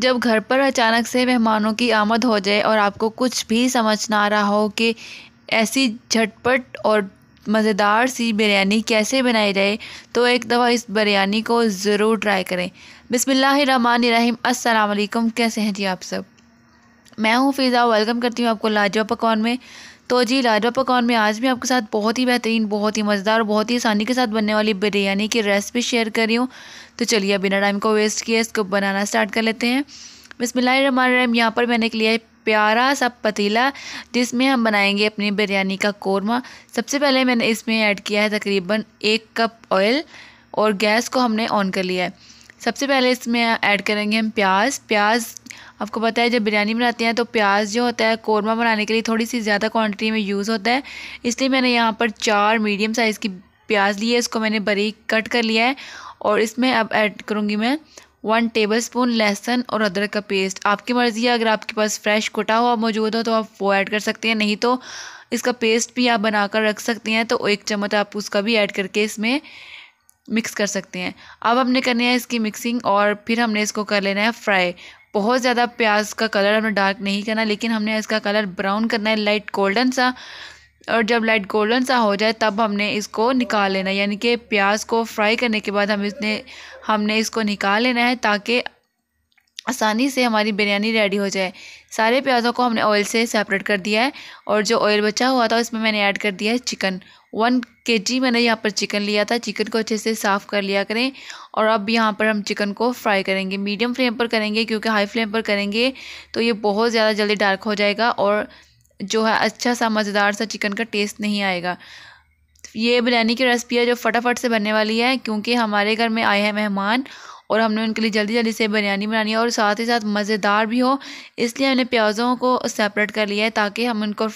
जब घर पर अचानक से मेहमानों की आमद हो जाए और आपको कुछ भी समझ ना आ रहा हो कि ऐसी झटपट और मज़ेदार सी बिरयानी कैसे बनाई जाए तो एक दफ़ा इस बिरयानी को ज़रूर ट्राई करें बिसमीम् अस्सलाम कैसे हैं जी आप सब मैं हूँ फ़िज़ा वेलकम करती हूँ आपको लाजवा पकवान में तो जी लाजवा पकवान में आज भी आपके साथ बहुत ही बेहतरीन बहुत ही मज़ेदार और बहुत ही आसानी के साथ बनने वाली बिरयानी की रेसिपी शेयर कर रही हूँ तो चलिए बिना टाइम को वेस्ट किए इसको बनाना स्टार्ट कर लेते हैं बिसमिल्लाम यहाँ पर मैंने लिया है प्यारा सा पतीला जिसमें हम बनाएंगे अपनी बिरयानी का कौरमा सबसे पहले मैंने इसमें ऐड किया है तकरीबन एक कप ऑयल और गैस को हमने ऑन कर लिया है सबसे पहले इसमें ऐड करेंगे हम प्याज प्याज आपको पता है जब बिरयानी बनाते हैं तो प्याज जो होता है कौरमा बनाने के लिए थोड़ी सी ज़्यादा क्वांटिटी में यूज़ होता है इसलिए मैंने यहाँ पर चार मीडियम साइज़ की प्याज ली है इसको मैंने बरीक कट कर लिया है और इसमें अब ऐड करूँगी मैं वन टेबल स्पून लहसुन और अदरक का पेस्ट आपकी मर्ज़ी है अगर आपके पास फ्रेश कुटा हुआ मौजूद हो तो आप वो ऐड कर सकते हैं नहीं तो इसका पेस्ट भी आप बनाकर रख सकते हैं तो एक चम्मच आप उसका भी ऐड करके इसमें मिक्स कर सकते हैं अब हमने करनी है इसकी मिक्सिंग और फिर हमने इसको कर लेना है फ्राई बहुत ज़्यादा प्याज का कलर हमें डार्क नहीं करना लेकिन हमने इसका कलर ब्राउन करना है लाइट गोल्डन सा और जब लाइट गोल्डन सा हो जाए तब हमने इसको निकाल लेना यानी कि प्याज को फ्राई करने के बाद हम इसने हमने इसको निकाल लेना है ताकि आसानी से हमारी बिरयानी रेडी हो जाए सारे प्याज़ों को हमने ऑयल से सेपरेट कर दिया है और जो ऑयल बचा हुआ था उसमें मैंने ऐड कर दिया है चिकन वन के जी मैंने यहाँ पर चिकन लिया था चिकन को अच्छे से साफ़ कर लिया करें और अब यहाँ पर हम चिकन को फ्राई करेंगे मीडियम फ्लेम पर करेंगे क्योंकि हाई फ्लेम पर करेंगे तो ये बहुत ज़्यादा जल्दी डार्क हो जाएगा और जो है अच्छा सा मज़ेदार सा चिकन का टेस्ट नहीं आएगा ये बिरयानी की रेसिपी है जो फटाफट से बनने वाली है क्योंकि हमारे घर में आए हैं मेहमान और हमने उनके लिए जल्दी जल्दी से बिरयानी बनानी है और साथ ही साथ मज़ेदार भी हो इसलिए हमने प्याज़ों को सेपरेट कर लिया है ताकि हम उनको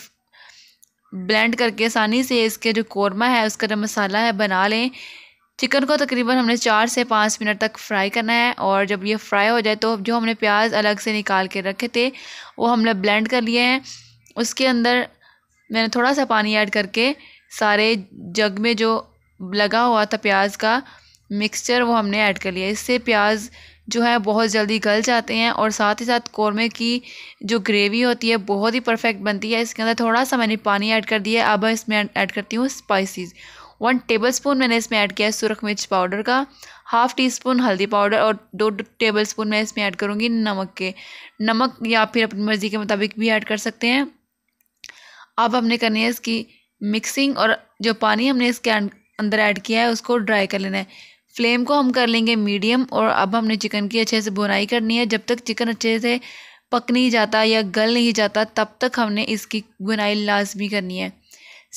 ब्लेंड करके आसानी से इसके जो कौरमा है उसका जो मसाला है बना लें चिकन को तकरीबन हमने चार से पाँच मिनट तक फ्राई करना है और जब ये फ्राई हो जाए तो जो हमने प्याज अलग से निकाल के रखे थे वो हमने ब्लेंड कर लिए हैं उसके अंदर मैंने थोड़ा सा पानी ऐड करके सारे जग में जो लगा हुआ था प्याज का मिक्सचर वो हमने ऐड कर लिया इससे प्याज जो है बहुत जल्दी गल जाते हैं और साथ ही साथ कौरमे की जो ग्रेवी होती है बहुत ही परफेक्ट बनती है इसके अंदर थोड़ा सा मैंने पानी ऐड कर दिया अब इसमें ऐड करती हूँ स्पाइसीज़ वन टेबल स्पून मैंने इसमें ऐड किया है सुरख मिर्च पाउडर का हाफ़ टी स्पून हल्दी पाउडर और दो टेबल स्पून मैं इसमें ऐड करूँगी नमक के नमक या फिर अपनी मर्ज़ी के मुताबिक भी ऐड कर सकते हैं अब हमने करनी है इसकी मिक्सिंग और जो पानी हमने इसके अं, अंदर ऐड किया है उसको ड्राई कर लेना है फ्लेम को हम कर लेंगे मीडियम और अब हमने चिकन की अच्छे से बुनाई करनी है जब तक चिकन अच्छे से पक नहीं जाता या गल नहीं जाता तब तक हमने इसकी बुनाई लाजमी करनी है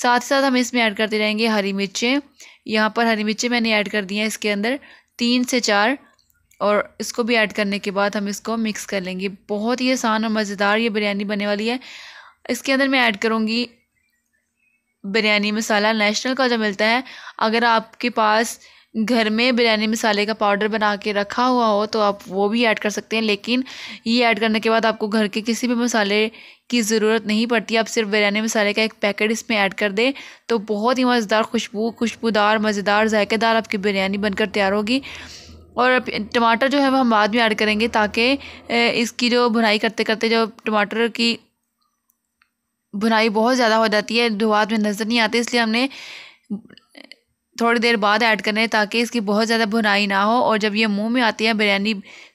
साथ साथ हम इसमें ऐड करते रहेंगे हरी मिर्चें यहाँ पर हरी मिर्चें मैंने ऐड कर दी हैं इसके अंदर तीन से चार और इसको भी ऐड करने के बाद हम इसको मिक्स कर लेंगे बहुत ही आसान और मज़ेदार ये बिरयानी बनने वाली है इसके अंदर मैं ऐड करूँगी बिरयानी मसाला नेशनल का जो मिलता है अगर आपके पास घर में बिरयानी मसाले का पाउडर बना के रखा हुआ हो तो आप वो भी ऐड कर सकते हैं लेकिन ये ऐड करने के बाद आपको घर के किसी भी मसाले की ज़रूरत नहीं पड़ती आप सिर्फ बिरयानी मसाले का एक पैकेट इसमें ऐड कर दें तो बहुत ही मज़ेदार खुशबू खुशबूदार मज़ेदार जायकेदार आपकी बिरयानी बनकर तैयार होगी और टमाटर जो है वह हम बाद में ऐड करेंगे ताकि इसकी जो भुनाई करते करते जो टमाटर की भुनाई बहुत ज़्यादा हो जाती है बाद में नज़र नहीं आती इसलिए हमने थोड़ी देर बाद ऐड करना है ताकि इसकी बहुत ज़्यादा भुनाई ना हो और जब ये मुंह में आती है बिरयानी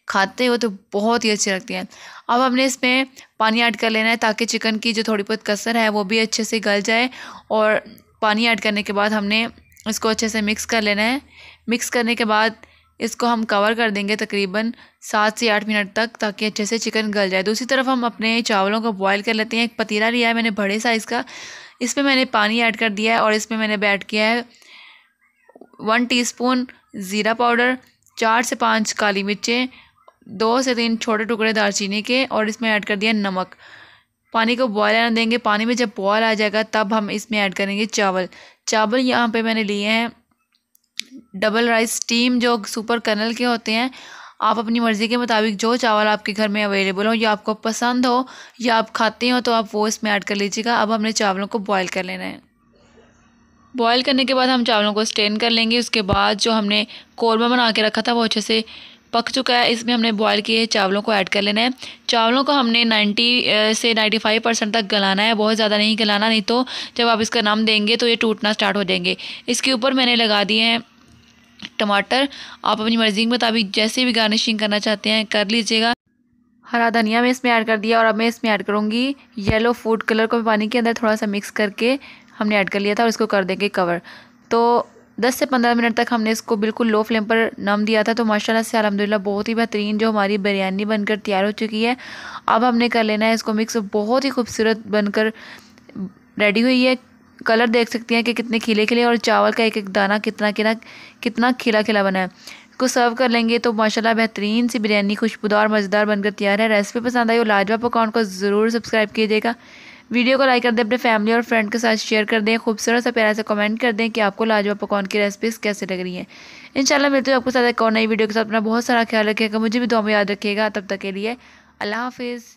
खाते हो तो बहुत ही अच्छी लगती है अब हमने इसमें पानी ऐड कर लेना है ताकि चिकन की जो थोड़ी बहुत कसर है वो भी अच्छे से गल जाए और पानी ऐड करने के बाद हमने इसको अच्छे से मिक्स कर लेना है मिक्स करने के बाद इसको हम कवर कर देंगे तकरीबन सात से आठ मिनट तक ताकि अच्छे से चिकन गल जाए दूसरी तरफ हम अपने चावलों को बॉईल कर लेते हैं एक पतीला लिया है मैंने बड़े साइज़ का इस पर मैंने पानी ऐड कर दिया है और इसमें मैंने ऐड किया है वन टीस्पून ज़ीरा पाउडर चार से पाँच काली मिर्चें दो से तीन छोटे टुकड़े दालचीनी के और इसमें ऐड कर दिया नमक पानी को बॉयल आने देंगे पानी में जब बॉयल आ जाएगा तब हम इसमें ऐड करेंगे चावल चावल यहाँ पे मैंने लिए हैं डबल राइस स्टीम जो सुपर कर्नल के होते हैं आप अपनी मर्ज़ी के मुताबिक जो चावल आपके घर में अवेलेबल हो या आपको पसंद हो या आप खाते हो तो आप वो इसमें ऐड कर लीजिएगा अब हमने चावलों को बॉयल कर लेना है बॉयल करने के बाद हम चावलों को स्टेन कर लेंगे उसके बाद जो हमने कौरमा बना के रखा था वो अच्छे से पक चुका है इसमें हमने बॉयल किए चावलों को ऐड कर लेना है चावलों को हमने 90 से 95 परसेंट तक गलाना है बहुत ज़्यादा नहीं गलाना नहीं तो जब आप इसका नाम देंगे तो ये टूटना स्टार्ट हो जाएंगे इसके ऊपर मैंने लगा दिए हैं टमाटर आप अपनी मर्ज़ी के मुताबिक जैसे भी गार्निशिंग करना चाहते हैं कर लीजिएगा हरा धनिया मैं इसमें ऐड कर दिया और अब मैं इसमें ऐड करूँगी येलो फूड कलर को पानी के अंदर थोड़ा सा मिक्स करके हमने ऐड कर लिया था और इसको कर देंगे कवर तो 10 से 15 मिनट तक हमने इसको बिल्कुल लो फ्लेम पर नम दिया था तो माशाल्लाह से अलहमदिल्ला बहुत ही बेहतरीन जो हमारी बिरयानी बनकर तैयार हो चुकी है अब हमने कर लेना है इसको मिक्स तो बहुत ही खूबसूरत बनकर रेडी हुई है कलर देख सकती हैं कि कितने खिले खिले और चावल का एक एक दाना कितना कितना कितना खिला खिला बना है इसको सर्व कर लेंगे तो माशाल्लाह बेहतरीन सी बिरयानी खुशबूदार मज़ेदार बनकर तैयार है रेसिपी पसंद आई हो लाजवा पकवान को ज़रूर सब्सक्राइब कीजिएगा वीडियो को लाइक कर दें अपने फैमिली और फ्रेंड के साथ शेयर कर दें खूबसूरत सा प्यारा सा कमेंट कर दें कि आपको लाजवाब पकवान की रेसिपीज़ कैसे लग रही हैं इंशाल्लाह मिलते हैं आपके साथ एक और नई वीडियो के साथ अपना बहुत सारा ख्याल रखिएगा मुझे भी दुआ में याद रखिएगा तब तक के लिए अल्लाह हाफिज़